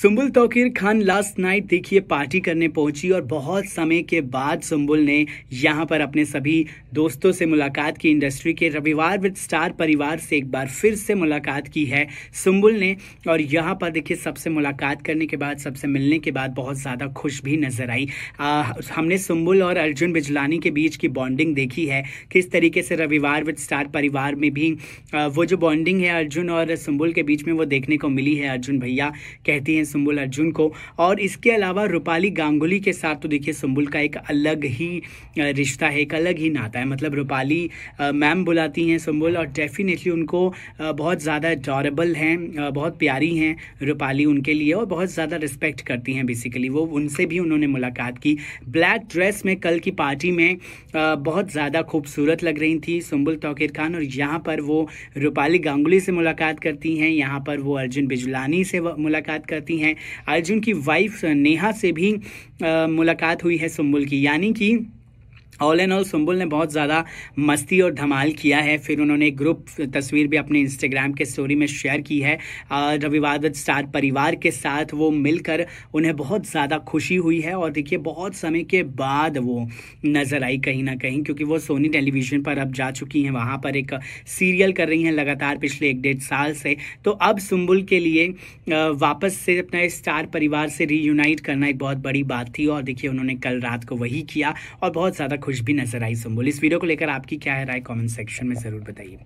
Sumbul Tauqeer Khan last night देखिए party करने पहुंची और बहुत समय के बाद सुम्बुल ने यहां पर अपने सभी दोस्तों से मुलाकात की इंडस्ट्री के रविवार विद स्टार परिवार से एक बार फिर से मुलाकात की है सुम्बुल ने और यहां पर देखिए सबसे मुलाकात करने के बाद सबसे मिलने के बाद बहुत ज़्यादा खुश भी नज़र आई आ, हमने सुम्बुल और अर्जुन बिजलानी के बीच की बॉन्डिंग देखी है किस तरीके से रविवार विद स्टार परिवार में भी आ, वो जो बॉन्डिंग है अर्जुन और सुम्बुल के बीच में वो देखने को मिली है अर्जुन भैया कहती हैं हैं सुम्बुल अर्जुन को और इसके अलावा रूपाली गांगुली के साथ तो देखिए सुम्बुल का एक अलग ही रिश्ता है एक अलग ही नाता है मतलब रूपाली मैम बुलाती हैं सुम्बुल और डेफिनेटली उनको बहुत ज़्यादा डॉरेबल हैं बहुत प्यारी हैं रूपाली उनके लिए और बहुत ज़्यादा रिस्पेक्ट करती हैं बेसिकली वो उनसे भी उन्होंने मुलाकात की ब्लैक ड्रेस में कल की पार्टी में बहुत ज़्यादा खूबसूरत लग रही थी सुम्बुल तोकिर खान और यहाँ पर वो रूपाली गांगुली से मुलाकात करती हैं यहाँ पर वो अर्जुन बिजलानी से मुलाकात करती करती हैं अर्जुन की वाइफ नेहा से भी मुलाकात हुई है सुम्बुल की यानी कि ऑल एंड ऑल सुम्बुल ने बहुत ज़्यादा मस्ती और धमाल किया है फिर उन्होंने ग्रुप तस्वीर भी अपने इंस्टाग्राम के स्टोरी में शेयर की है रविवार स्टार परिवार के साथ वो मिलकर उन्हें बहुत ज़्यादा खुशी हुई है और देखिए बहुत समय के बाद वो नज़र आई कहीं ना कहीं क्योंकि वो सोनी टेलीविज़न पर अब जा चुकी हैं वहाँ पर एक सीरियल कर रही हैं लगातार पिछले एक डेढ़ साल से तो अब सुम्बुल के लिए वापस से अपना स्टार परिवार से रीयूनाइट करना एक बहुत बड़ी बात थी और देखिए उन्होंने कल रात को वही किया और बहुत ज़्यादा खुश भी नजर आई संबुल इस वीडियो को लेकर आपकी क्या है राय कमेंट सेक्शन में जरूर बताइए